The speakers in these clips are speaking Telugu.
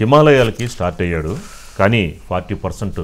హిమాలయాలకి స్టార్ట్ అయ్యాడు కానీ ఫార్టీ పర్సెంట్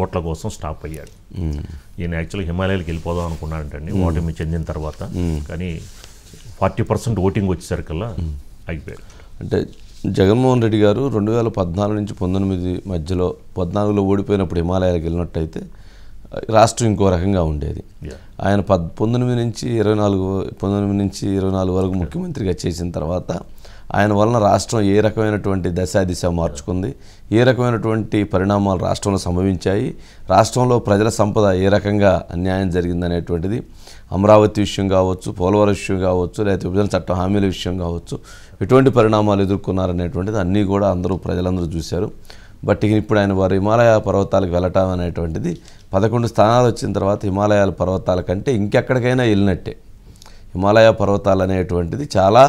ఓట్ల కోసం స్టాప్ అయ్యాడు hmm. ఈయన యాక్చువల్గా హిమాలయాలకు వెళ్ళిపోదాం అనుకున్నాడంటండి hmm. ఓటమి చెందిన తర్వాత hmm. కానీ ఫార్టీ పర్సెంట్ ఓటింగ్ వచ్చేసరికల్లా అయిపోయాడు అంటే జగన్మోహన్ రెడ్డి గారు రెండు వేల పద్నాలుగు నుంచి పంతొమ్మిది మధ్యలో పద్నాలుగులో ఓడిపోయినప్పుడు హిమాలయాలకు వెళ్ళినట్టయితే రాష్ట్రం ఇంకో రకంగా ఉండేది ఆయన పద్ పంతొమ్మిది నుంచి ఇరవై నాలుగు పంతొమ్మిది నుంచి ఇరవై నాలుగు వరకు ముఖ్యమంత్రిగా చేసిన తర్వాత ఆయన వలన రాష్ట్రం ఏ రకమైనటువంటి దశాదిశ దిశ మార్చుకుంది ఏ రకమైనటువంటి పరిణామాలు రాష్ట్రంలో సంభవించాయి రాష్ట్రంలో ప్రజల సంపద ఏ రకంగా అన్యాయం జరిగిందనేటువంటిది అమరావతి విషయం కావచ్చు పోలవరం విషయం కావచ్చు లేకపోతే విభజన చట్టం హామీల విషయం కావచ్చు ఎటువంటి పరిణామాలు ఎదుర్కొన్నారనేటువంటిది అన్నీ కూడా అందరూ ప్రజలందరూ చూశారు బట్ ఇప్పుడు ఆయన వారు హిమాలయ పర్వతాలకు వెళ్ళటం అనేటువంటిది పదకొండు స్థానాలు వచ్చిన తర్వాత హిమాలయాల పర్వతాల కంటే ఇంకెక్కడికైనా వెళ్ళినట్టే హిమాలయ పర్వతాలు అనేటువంటిది చాలా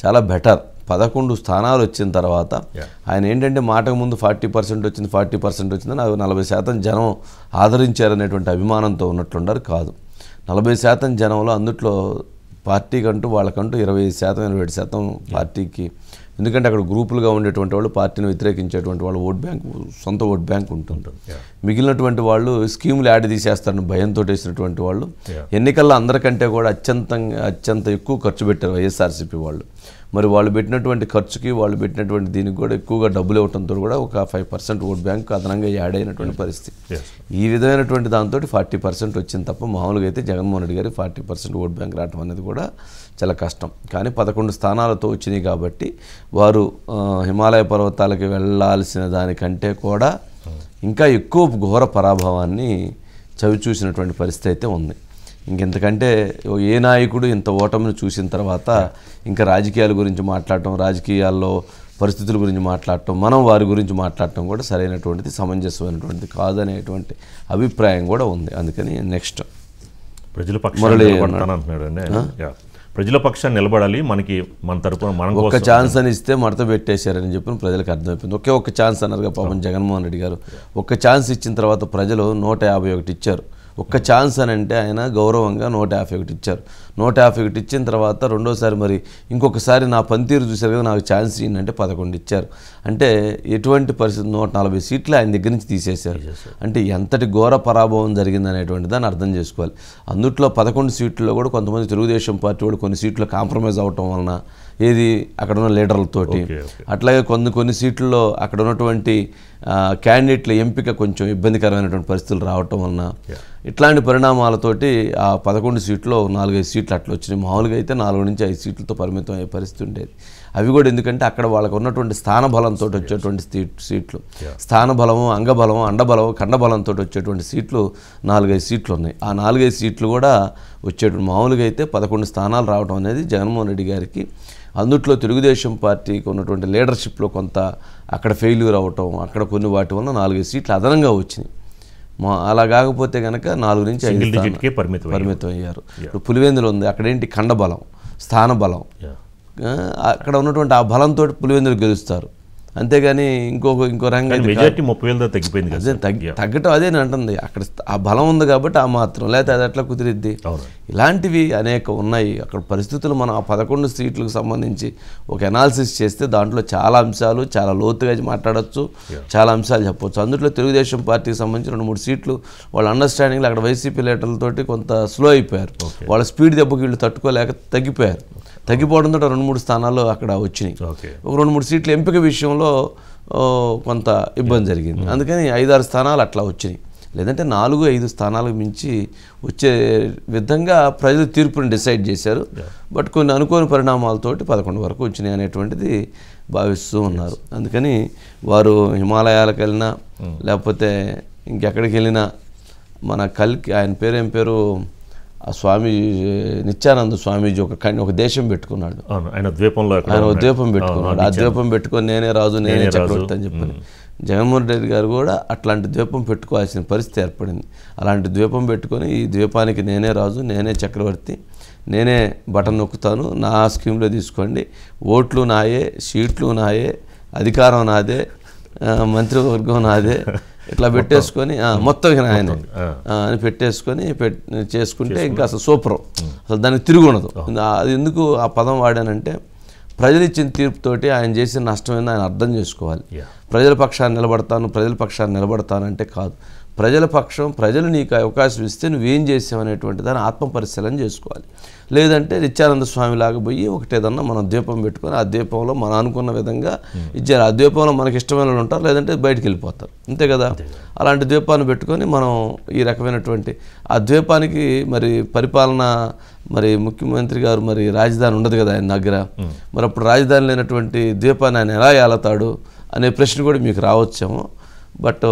చాలా బెటర్ పదకొండు స్థానాలు వచ్చిన తర్వాత ఆయన ఏంటంటే మాటకు ముందు ఫార్టీ పర్సెంట్ వచ్చింది ఫార్టీ పర్సెంట్ వచ్చింది నాకు నలభై శాతం జనం ఆదరించారనేటువంటి అభిమానంతో ఉన్నట్లుండరు కాదు నలభై శాతం జనంలో అందుట్లో పార్టీకంటూ వాళ్ళకంటూ ఇరవై శాతం ఇరవై శాతం పార్టీకి ఎందుకంటే అక్కడ గ్రూపులుగా ఉండేటువంటి వాళ్ళు పార్టీని వ్యతిరేకించేటువంటి వాళ్ళు ఓట్ బ్యాంక్ సొంత ఓట్ బ్యాంక్ ఉంటుంటారు మిగిలినటువంటి వాళ్ళు స్కీములు యాడ్ తీసేస్తారని భయంతో వేసినటువంటి వాళ్ళు ఎన్నికల్లో అందరికంటే కూడా అత్యంతంగా అత్యంత ఎక్కువ ఖర్చు పెట్టారు వైఎస్ఆర్సీపీ వాళ్ళు మరి వాళ్ళు పెట్టినటువంటి ఖర్చుకి వాళ్ళు పెట్టినటువంటి దీనికి కూడా ఎక్కువగా డబ్బులు ఇవ్వడంతో కూడా ఒక ఫైవ్ పర్సెంట్ ఓట్ బ్యాంక్ అదనంగా యాడ్ అయినటువంటి పరిస్థితి ఈ విధమైనటువంటి దాంతో ఫార్టీ పర్సెంట్ వచ్చింది తప్ప మామూలుగా అయితే జగన్మోహన్ రెడ్డి గారి ఫార్టీ పర్సెంట్ ఓట్ బ్యాంక్ రావడం అనేది కూడా చాలా కష్టం కానీ పదకొండు స్థానాలతో వచ్చినాయి కాబట్టి వారు హిమాలయ పర్వతాలకి వెళ్ళాల్సిన దానికంటే కూడా ఇంకా ఎక్కువ ఘోర పరాభవాన్ని చవిచూసినటువంటి పరిస్థితి అయితే ఉంది ఇంకెంతకంటే ఏ నాయకుడు ఇంత ఓటమిని చూసిన తర్వాత ఇంకా రాజకీయాల గురించి మాట్లాడటం రాజకీయాల్లో పరిస్థితుల గురించి మాట్లాడటం మనం వారి గురించి మాట్లాడటం కూడా సరైనటువంటిది సమంజసమైనటువంటిది కాదనేటువంటి అభిప్రాయం కూడా ఉంది అందుకని నెక్స్ట్ ప్రజలు పక్షాలు ప్రజల పక్షాన్ని నిలబడాలి మనకి మన తరపున మనం ఒక ఛాన్స్ అని ఇస్తే మడత పెట్టేశారని చెప్పి ప్రజలకు అర్థమైపోయింది ఒకే ఒక ఛాన్స్ అన్నారుగా పాపం జగన్మోహన్ రెడ్డి గారు ఒక ఛాన్స్ ఇచ్చిన తర్వాత ప్రజలు నూట ఇచ్చారు ఒక్క ఛాన్స్ అని అంటే ఆయన గౌరవంగా నూట యాభై ఒకటి ఇచ్చారు నూట యాభై ఒకటి ఇచ్చిన తర్వాత రెండోసారి మరి ఇంకొకసారి నా పనితీరు చూశారు కదా నాకు ఛాన్స్ ఏంటంటే పదకొండు ఇచ్చారు అంటే ఎటువంటి పరిస్థితి నూట నలభై సీట్లు ఆయన దగ్గర నుంచి తీసేశారు అంటే ఎంతటి ఘోర పరాభవం జరిగింది అనేటువంటి దాన్ని అర్థం చేసుకోవాలి అందుట్లో పదకొండు సీట్లలో కూడా కొంతమంది తెలుగుదేశం పార్టీ కూడా కొన్ని సీట్లు కాంప్రమైజ్ అవటం వలన ఏది అక్కడ ఉన్న లీడర్లతోటి అట్లాగే కొన్ని కొన్ని సీట్లలో అక్కడ ఉన్నటువంటి క్యాండిడేట్ల ఎంపిక కొంచెం ఇబ్బందికరమైనటువంటి పరిస్థితులు రావటం వలన ఇట్లాంటి పరిణామాలతోటి ఆ పదకొండు సీట్లో నాలుగైదు సీట్లు అట్లా వచ్చినాయి మామూలుగా అయితే నాలుగు నుంచి ఐదు సీట్లతో పరిమితం అయ్యే పరిస్థితి ఉండేది అవి కూడా ఎందుకంటే అక్కడ వాళ్ళకు ఉన్నటువంటి స్థానబలంతో వచ్చేటువంటి సీట్లు స్థానబలము అంగబలము అండబలము కండబలంతో వచ్చేటువంటి సీట్లు నాలుగైదు సీట్లు ఉన్నాయి ఆ నాలుగైదు సీట్లు కూడా వచ్చేటువంటి మామూలుగా అయితే పదకొండు స్థానాలు రావడం అనేది జగన్మోహన్ రెడ్డి గారికి అందుట్లో తెలుగుదేశం పార్టీకి ఉన్నటువంటి లీడర్షిప్లో కొంత అక్కడ ఫెయిల్యూర్ అవ్వటం అక్కడ కొన్ని వాటి వల్ల నాలుగైదు సీట్లు అదనంగా వచ్చినాయి మా అలా కాకపోతే కనుక నాలుగు నుంచి ఐదు పరిమితం అయ్యారు ఇప్పుడు పులివెందులు ఉంది అక్కడేంటి స్థాన స్థానబలం అక్కడ ఉన్నటువంటి ఆ బలంతో పులివెందులు గెలుస్తారు అంతేగాని ఇంకొక ఇంకో రంగం మెజార్టీ ముప్పై వేలతో తగ్గిపోయింది అదే తగ్గటం అదే అంటుంది అక్కడ ఆ బలం ఉంది కాబట్టి ఆ మాత్రం లేకపోతే అది అట్లా కుదిరిద్ది ఇలాంటివి అనేక ఉన్నాయి అక్కడ పరిస్థితులు మనం ఆ పదకొండు సీట్లకు సంబంధించి ఒక అనాలిసిస్ చేస్తే దాంట్లో చాలా అంశాలు చాలా లోతుగా మాట్లాడచ్చు చాలా అంశాలు చెప్పవచ్చు అందులో తెలుగుదేశం పార్టీకి సంబంధించి రెండు మూడు సీట్లు వాళ్ళ అండర్స్టాండింగ్లో అక్కడ వైసీపీ లీటర్లతోటి కొంత స్లో అయిపోయారు వాళ్ళ స్పీడ్ దెబ్బకి వీళ్ళు తట్టుకోలేక తగ్గిపోయారు తగ్గిపోవడంతో రెండు మూడు స్థానాలు అక్కడ వచ్చినాయి ఒక రెండు మూడు సీట్ల ఎంపిక విషయంలో కొంత ఇబ్బంది జరిగింది hmm. అందుకని ఐదారు స్థానాలు అట్లా వచ్చినాయి లేదంటే నాలుగు ఐదు స్థానాలకు మించి వచ్చే విధంగా ప్రజలు తీర్పును డిసైడ్ చేశారు బట్ కొన్ని అనుకోని పరిణామాలతోటి పదకొండు వరకు వచ్చినాయి అనేటువంటిది భావిస్తూ ఉన్నారు అందుకని వారు హిమాలయాలకు వెళ్ళినా hmm. లేకపోతే ఇంకెక్కడికి వెళ్ళినా మన కల్కి ఆయన పేరు ఏం పేరు ఆ స్వామి నిత్యానంద స్వామీజీ ఒక కండి ఒక దేశం పెట్టుకున్నాడు ఆయన ద్వీపంలో ఆయన ద్వీపం పెట్టుకున్నాడు ఆ ద్వీపం పెట్టుకొని నేనే రాజు నేనే చక్రవర్తి అని చెప్పాను జగన్మోహన్ రెడ్డి గారు కూడా అట్లాంటి ద్వీపం పెట్టుకోవాల్సిన పరిస్థితి ఏర్పడింది అలాంటి ద్వీపం పెట్టుకొని ఈ ద్వీపానికి నేనే రాజు నేనే చక్రవర్తి నేనే బటన్ నొక్కుతాను నా స్కీమ్లో తీసుకోండి ఓట్లు నాయే సీట్లు నాయే అధికారం నాదే మంత్రివర్గం నాదే ఇట్లా పెట్టేసుకొని మొత్తం ఆయన అని పెట్టేసుకొని చేసుకుంటే ఇంకా అసలు సూపర్ అసలు దానికి తిరిగి ఉండదు అది ఎందుకు ఆ పదం వాడానంటే ప్రజలు ఇచ్చిన తీర్పుతోటి ఆయన చేసిన నష్టమైనా ఆయన అర్థం చేసుకోవాలి ప్రజల పక్షాన్ని నిలబడతాను ప్రజల పక్షాన్ని నిలబడతానంటే కాదు ప్రజల పక్షం ప్రజలు నీకు అవకాశం ఇస్తే నువ్వేం చేసావు అనేటువంటి దాన్ని ఆత్మపరిశీలన చేసుకోవాలి లేదంటే నిత్యానంద లాగా పోయి ఒకటేదన్నా మనం ద్వీపం పెట్టుకొని ఆ ద్వీపంలో మనం అనుకున్న విధంగా hmm. ఇచ్చారు ఆ ద్వీపంలో మనకి ఇష్టమైన ఉంటారు లేదంటే బయటికి వెళ్ళిపోతారు అంతే కదా అలాంటి ద్వీపాన్ని పెట్టుకొని మనం ఈ రకమైనటువంటి ఆ ద్వీపానికి మరి పరిపాలన మరి ముఖ్యమంత్రి గారు మరి రాజధాని ఉండదు కదా ఆయన దగ్గర hmm. మరి అప్పుడు రాజధాని లేనటువంటి ద్వీపాన్ని ఆయన ఎలా ఏలతాడు అనే ప్రశ్న కూడా మీకు రావచ్చేమో బట్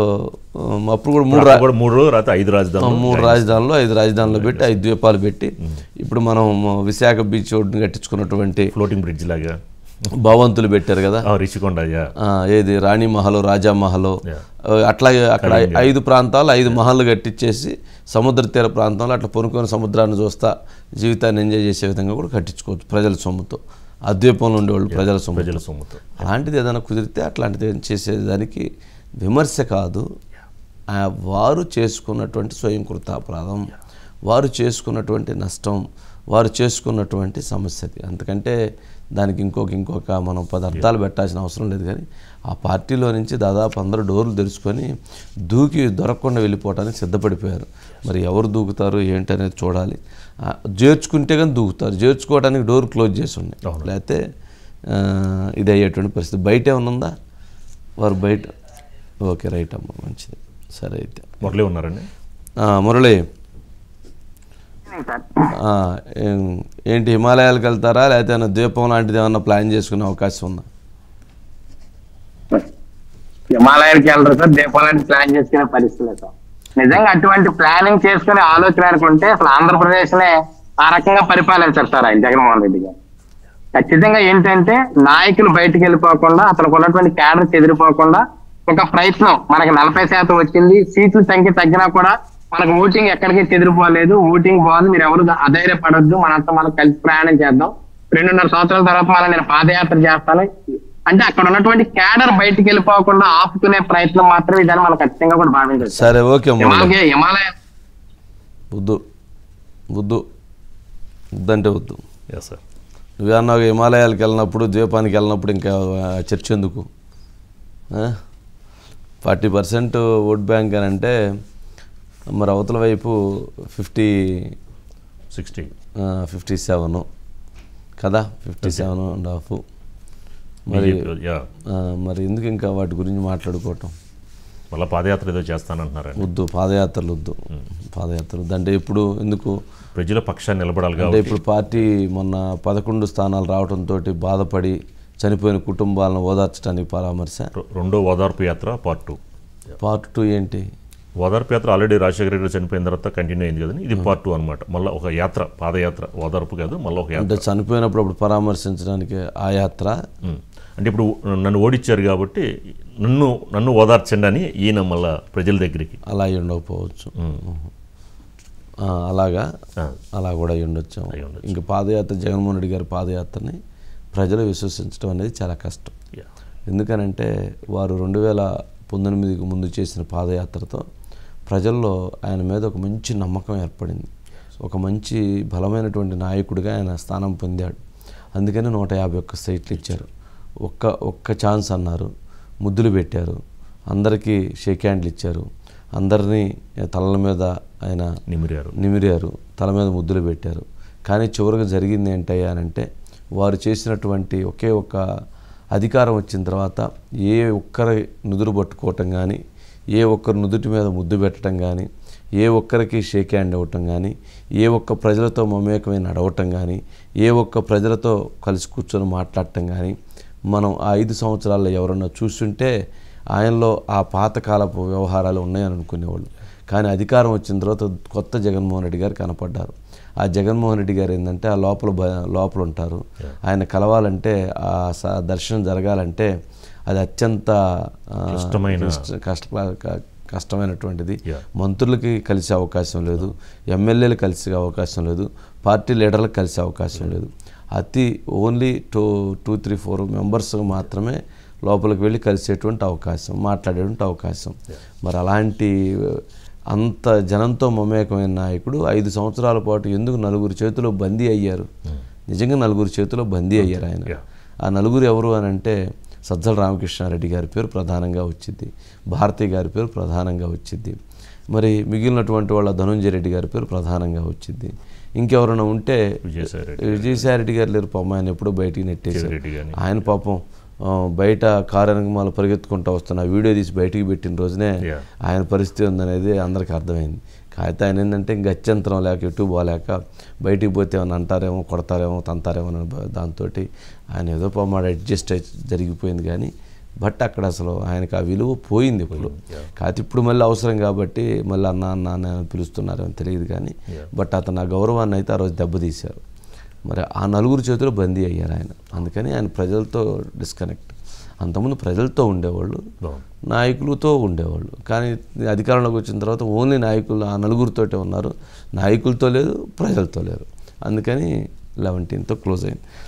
అప్పుడు కూడా మూడు మూడు తర్వాత ఐదు రాజధానులు మూడు రాజధానులు ఐదు రాజధానులు పెట్టి ఐదు ద్వీపాలు పెట్టి ఇప్పుడు మనం విశాఖ బీచ్ ఒడ్డును కట్టించుకున్నటువంటి ఫ్లోటింగ్ బ్రిడ్జ్ లాగా భవంతులు పెట్టారు కదా రిషికొండ ఏది రాణి మహల్ రాజా మహల్ అట్లాగే అక్కడ ఐదు ప్రాంతాలు ఐదు మహల్లు కట్టించేసి సముద్ర తీర ప్రాంతంలో అట్లా పొనుకొని సముద్రాన్ని చూస్తా జీవితాన్ని ఎంజాయ్ చేసే విధంగా కూడా కట్టించుకోవచ్చు ప్రజల సొమ్ముతో అద్వీపంలో ఉండేవాళ్ళు ప్రజల సొమ్ము ప్రజల సొమ్ముతో అలాంటిది ఏదైనా కుదిరితే అట్లాంటిది చేసేదానికి విమర్శ కాదు వారు చేసుకున్నటువంటి స్వయం కృతాపరాధం వారు చేసుకున్నటువంటి నష్టం వారు చేసుకున్నటువంటి సమస్యది అంతకంటే దానికి ఇంకొక ఇంకొక మనం పదార్థాలు పెట్టాల్సిన అవసరం లేదు కానీ ఆ పార్టీలో నుంచి దాదాపు అందరూ డోర్లు తెరుచుకొని దూకి దొరకకుండా వెళ్ళిపోవటానికి సిద్ధపడిపోయారు మరి ఎవరు దూకుతారు ఏంటి అనేది చూడాలి చేర్చుకుంటే కానీ దూకుతారు చేర్చుకోవడానికి డోర్ క్లోజ్ చేసి ఉన్నాయి లేకపోతే ఇది అయ్యేటువంటి పరిస్థితి బయటే ఉందా వారు బయట ఓకే రైట్ అమ్మ మంచిది సరే అయితే మురళి ఉన్నారండి మురళి ఏంటి హిమాలయాలకు వెళ్తారా లేకపోతే ద్వీపం లాంటిది ఏమైనా ప్లాన్ చేసుకునే అవకాశం ఉందా హిమాలయానికి వెళ్ళరు సార్ దీపం లాంటి ప్లాన్ చేసుకునే పరిస్థితి లేదు నిజంగా అటువంటి ప్లానింగ్ చేసుకునే ఆలోచన అనుకుంటే అసలు ఆంధ్రప్రదేశ్ నే ఆ రకంగా పరిపాలించారు సార్ ఆయన జగన్మోహన్ రెడ్డి గారు ఖచ్చితంగా ఏంటంటే నాయకులు బయటకు వెళ్ళిపోకుండా అతనికి ఉన్నటువంటి క్యాడర్ చెదిరిపోకుండా ఒక ప్రయత్నం మనకి నలభై శాతం వచ్చింది సీట్ల సంఖ్య తగ్గినా కూడా మనకు ఓటింగ్ ఎక్కడికి చెదిరిపోలేదు ఓటింగ్ బాగుంది మీరు ఎవరు అధైర్యపడద్దు మనంతా మనం కలిసి ప్రయాణం చేద్దాం రెండున్నర సంవత్సరాల తర్వాత మళ్ళీ నేను పాదయాత్ర చేస్తాను అంటే అక్కడ ఉన్నటువంటి క్యాడర్ బయటకు వెళ్ళిపోకుండా ఆపుకునే ప్రయత్నం మాత్రమే ఇదని మనం ఖచ్చితంగా కూడా భావించే సరే ఓకే హిమాలయ వద్దు వద్దు వద్దంటే ఎస్ సార్ హిమాలయాలకు వెళ్ళినప్పుడు ద్వీపానికి వెళ్ళినప్పుడు ఇంకా చర్చ ఎందుకు ఫార్టీ పర్సెంట్ ఓట్ బ్యాంక్ అని అంటే మరి అవతల వైపు ఫిఫ్టీ సిక్స్టీ ఫిఫ్టీ సెవెన్ కదా ఫిఫ్టీ సెవెన్ అండ్ హాఫ్ మరి మరి ఎందుకు ఇంకా వాటి గురించి మాట్లాడుకోవటం మళ్ళీ పాదయాత్ర ఏదో చేస్తానంటున్నారు వద్దు పాదయాత్రలు వద్దు పాదయాత్రలు అంటే ఇప్పుడు ఎందుకు ప్రజల పక్షాన్ని నిలబడాలి అంటే ఇప్పుడు పార్టీ మొన్న పదకొండు స్థానాలు రావడంతో బాధపడి చనిపోయిన కుటుంబాలను ఓదార్చడానికి పరామర్శ రెండో ఓదార్పు యాత్ర పార్ట్ టూ పార్ట్ టూ ఏంటి ఓదార్పు యాత్ర ఆల్రెడీ రాజశేఖర రెడ్డి చనిపోయిన తర్వాత కంటిన్యూ అయింది కదండి ఇది పార్ట్ టూ అనమాట మళ్ళీ ఒక యాత్ర పాదయాత్ర ఓదార్పు కాదు మళ్ళీ ఒక అంటే చనిపోయినప్పుడు అప్పుడు పరామర్శించడానికి ఆ యాత్ర అంటే ఇప్పుడు నన్ను ఓడించారు కాబట్టి నన్ను నన్ను ఓదార్చండి అని ఈయన మళ్ళీ ప్రజల దగ్గరికి అలా ఉండకపోవచ్చు అలాగా అలా కూడా ఉండొచ్చాము ఇంకా పాదయాత్ర జగన్మోహన్ రెడ్డి గారి పాదయాత్రని ప్రజలు విశ్వసించడం అనేది చాలా కష్టం ఎందుకనంటే వారు రెండు వేల పంతొమ్మిదికి ముందు చేసిన పాదయాత్రతో ప్రజల్లో ఆయన మీద ఒక మంచి నమ్మకం ఏర్పడింది ఒక మంచి బలమైనటువంటి నాయకుడిగా ఆయన స్థానం పొందాడు అందుకని నూట యాభై ఒక్క సీట్లు ఇచ్చారు ఒక్క ఒక్క ఛాన్స్ అన్నారు ముద్దులు పెట్టారు అందరికీ షేక్ హ్యాండ్లు ఇచ్చారు అందరినీ తలల మీద ఆయన నిమిరారు నిమిరారు తల మీద ముద్దులు పెట్టారు కానీ చివరికి జరిగింది ఏంటయ్యానంటే వారు చేసినటువంటి ఒకే ఒక అధికారం వచ్చిన తర్వాత ఏ ఒక్కరి నుదురు పట్టుకోవటం కానీ ఏ ఒక్కరు నుదుటి మీద ముద్దు పెట్టడం కానీ ఏ ఒక్కరికి షేక్ హ్యాండ్ అవ్వటం కానీ ఏ ఒక్క ప్రజలతో మమేకమైన నడవటం కానీ ఏ ఒక్క ప్రజలతో కలిసి కూర్చొని మాట్లాడటం కానీ మనం ఆ ఐదు సంవత్సరాల్లో ఎవరన్నా చూస్తుంటే ఆయనలో ఆ పాతకాలపు వ్యవహారాలు ఉన్నాయని అనుకునేవాళ్ళు కానీ అధికారం వచ్చిన తర్వాత కొత్త జగన్మోహన్ రెడ్డి గారు కనపడ్డారు ఆ జగన్మోహన్ రెడ్డి గారు ఏంటంటే ఆ లోపల లోపల ఉంటారు ఆయన కలవాలంటే ఆ దర్శనం జరగాలంటే అది అత్యంత కష్టమైన కష్ట కష్టమైనటువంటిది మంత్రులకి కలిసే అవకాశం లేదు ఎమ్మెల్యేలు కలిసే అవకాశం లేదు పార్టీ లీడర్లకు కలిసే అవకాశం లేదు అతి only two two three four members మాత్రమే లోపలికి వెళ్ళి కలిసేటువంటి అవకాశం మాట్లాడేటువంటి అవకాశం మరి అలాంటి అంత జనంతో మమేకమైన నాయకుడు ఐదు సంవత్సరాల పాటు ఎందుకు నలుగురు చేతిలో బందీ అయ్యారు hmm. నిజంగా నలుగురు చేతిలో బందీ అయ్యారు ఆయన ఆ నలుగురు ఎవరు అని అంటే సజ్జల రామకృష్ణారెడ్డి గారి పేరు ప్రధానంగా వచ్చింది భారతి గారి పేరు ప్రధానంగా వచ్చింది మరి మిగిలినటువంటి వాళ్ళ ధనుంజయ రెడ్డి గారి పేరు ప్రధానంగా వచ్చింది ఇంకెవరైనా ఉంటే విజయసాయి రెడ్డి గారు లేరు పాపం ఆయన ఎప్పుడో బయటికి నెట్టేశారు ఆయన పాపం బయట కార్యక్రమాలు పరిగెత్తుకుంటూ వస్తున్న వీడియో తీసి బయటికి పెట్టిన రోజునే ఆయన పరిస్థితి ఉందనేది అందరికీ అర్థమైంది కాగితే ఆయన ఏంటంటే గత్యంతరం లేక ఎటు పోలేక బయటికి పోతే ఏమైనా అంటారేమో కొడతారేమో తంతారేమో అని దాంతో ఆయన ఏదో పోమాడు అడ్జస్ట్ జరిగిపోయింది కానీ బట్ అక్కడ అసలు ఆయనకు ఆ విలువ పోయింది ఇప్పుడు mm, కాకపోతే ఇప్పుడు మళ్ళీ అవసరం కాబట్టి మళ్ళీ అన్న అన్న అని పిలుస్తున్నారని తెలియదు కానీ బట్ అతను ఆ గౌరవాన్ని అయితే ఆ రోజు దెబ్బతీశారు మరి ఆ నలుగురు చేతిలో బందీ అయ్యారు ఆయన అందుకని ఆయన ప్రజలతో డిస్కనెక్ట్ అంతకుముందు ప్రజలతో ఉండేవాళ్ళు నాయకులతో ఉండేవాళ్ళు కానీ అధికారంలోకి వచ్చిన తర్వాత ఓన్లీ నాయకులు ఆ నలుగురితోటే ఉన్నారు నాయకులతో లేదు ప్రజలతో లేరు అందుకని లెవెంటీన్తో క్లోజ్ అయింది